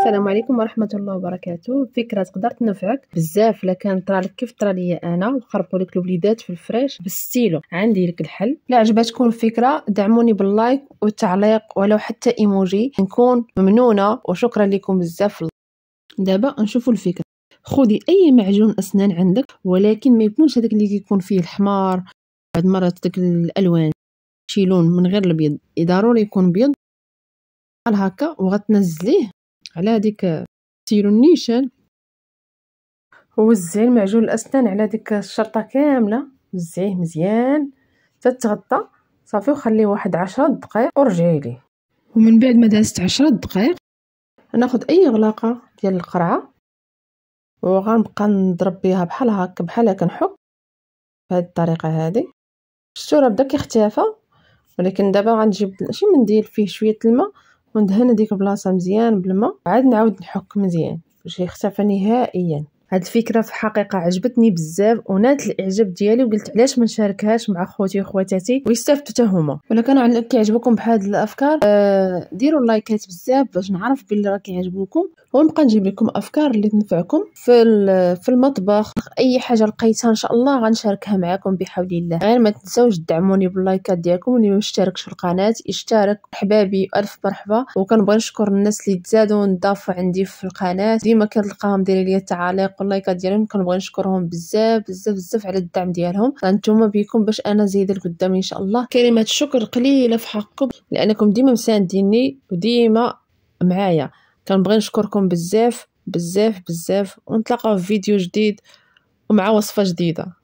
السلام عليكم ورحمة الله وبركاته فكرة تقدر تنفعك بزاف لكان طرالك كيف طرا انا وخربوا لك الوليدات في الفريش بالستيلو عندي لك الحل لا عجبتكم الفكرة دعموني باللايك والتعليق ولو حتى ايموجي نكون ممنونة وشكرا لكم بزاف دابا نشوفوا الفكرة خذي اي معجون اسنان عندك ولكن ما يكونش هذاك اللي كيكون فيه الحمار بعد مرات تدك الالوان شي لون من غير البيض ضروري يكون بيض هكا وغتنزليه على هذيك تيرو النيشان وزعي المعجون الاسنان على ديك الشرطه كامله وزعيه مزيان تتغطى صافي وخليه واحد عشرة دقائق ورجعي ليه ومن بعد ما دازت عشرة دقائق ناخذ اي غلاقه ديال القرعه وغنبقى نضرب بها بحال هكا بحال هكا نحك بهاد الطريقه هذه شفتوا راه بدا كيختفى ولكن دابا غنجيب شي منديل فيه شويه الماء وندهن هذيك البلاصه مزيان بالماء عاد نعاود نحك مزيان باش يختفى نهائيا هاد الفكره في الحقيقه عجبتني بزاف ونات الاعجاب ديالي وقلت علاش ما نشاركهاش مع خوتي وخواتاتي ويستافدوا حتى هما ولا كانوا كيعجبكم بهاد الافكار أه ديروا اللايكات بزاف باش نعرف باللي راه كيعجبوكم ونبقى نجيب لكم افكار اللي تنفعكم في في المطبخ اي حاجه لقيتها ان شاء الله غنشاركها معكم بحول الله غير ما تنساوش تدعموني باللايكات ديالكم واللي ما مشتركش في القناه اشترك حبابي الف مرحبا وكنبغي نشكر الناس اللي تزادوا ونضافوا عندي في القناه ديما كنلقاهم دايرين ليا التعاليق واللايكات ديالهم كنبغي نشكرهم بزاف بزاف بزاف على الدعم ديالهم انتم بيكم باش انا زايده القدام ان شاء الله كلمات شكر قليله في حقكم لانكم ديما مسانديني وديما معايا كنبغي نشكركم بزاف بزاف بزاف ونتلاقاو في فيديو جديد ومع وصفه جديده